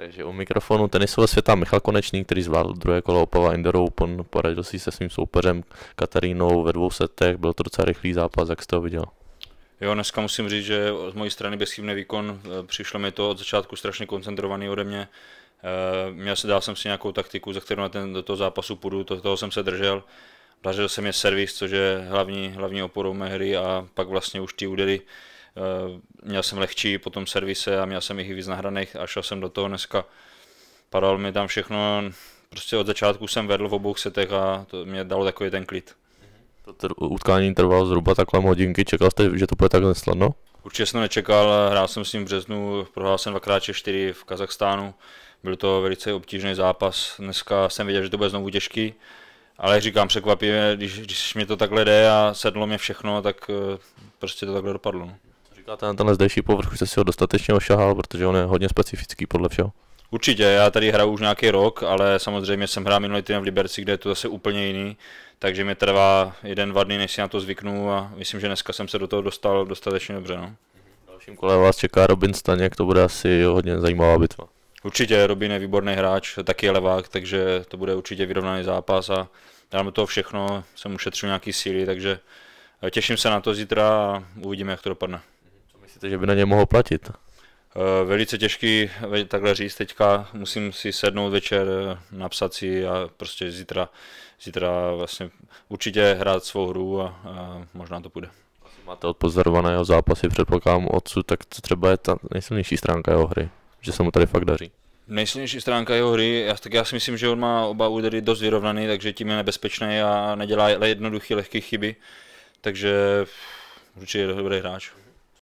Takže u mikrofonu tenisové světa Michal Konečný, který zvládl druhé kolo Opava Indoor Open, poradil si se svým soupeřem Katarínou ve dvou setech, byl to docela rychlý zápas, jak jste ho viděl? Jo, dneska musím říct, že z mojí strany bezchybný výkon, eh, přišlo mi to od začátku strašně koncentrovaný ode mě, eh, Měl se, dal jsem si nějakou taktiku, za kterou na ten, do toho zápasu půjdu, to, toho jsem se držel. Dařil jsem je servis, což je hlavní, hlavní oporou mé hry a pak vlastně už ty údery Eh, měl jsem lehčí potom servise a měl jsem jich i víc nahraných a šel jsem do toho dneska. Padal mi tam všechno, prostě od začátku jsem vedl v obou setech a to mě dalo takový ten klid. To utkání trvalo zhruba takhle hodinky, čekal jste, že to bude tak snadno? Určitě jsem nečekal, hrál jsem s ním v březnu, prohrál jsem 2x4 v Kazachstánu, byl to velice obtížný zápas, dneska jsem viděl, že to bude znovu těžký, ale říkám překvapivě, když, když mi to takhle jde a sedlo mě všechno, tak eh, prostě to takhle dopadlo. No říkáte, na tenhle zdejší povrch už jste si ho dostatečně ošahal, protože on je hodně specifický podle všeho. Určitě, já tady hraju už nějaký rok, ale samozřejmě jsem hrál minulý týden v Liberci, kde je to zase úplně jiný, takže mi trvá jeden, dva dny, než si na to zvyknu a myslím, že dneska jsem se do toho dostal dostatečně dobře. No. Dalším kolem vás čeká Robin Staněk, to bude asi hodně zajímavá bitva. Určitě, Robin je výborný hráč, taky je levák, takže to bude určitě vyrovnaný zápas a dáme toho všechno, jsem ušetřil nějaký síly, takže eh, těším se na to zítra a uvidíme, jak to dopadne. Myslíte, že by na ně mohl platit? Eh, velice těžký takhle říct teďka, musím si sednout večer, eh, napsat si a prostě zítra, zítra vlastně určitě hrát svou hru a, a možná to půjde. Máte odpozorovaného zápasy, předpokládám odsud, tak co třeba je ta nejsilnější stránka jeho hry, že se mu tady fakt daří? Nejsilnější stránka jeho hry, já, tak já si myslím, že on má oba údery dost vyrovnaný, takže tím je nebezpečný a nedělá jednoduché lehké chyby, takže určitě je dobrý hráč.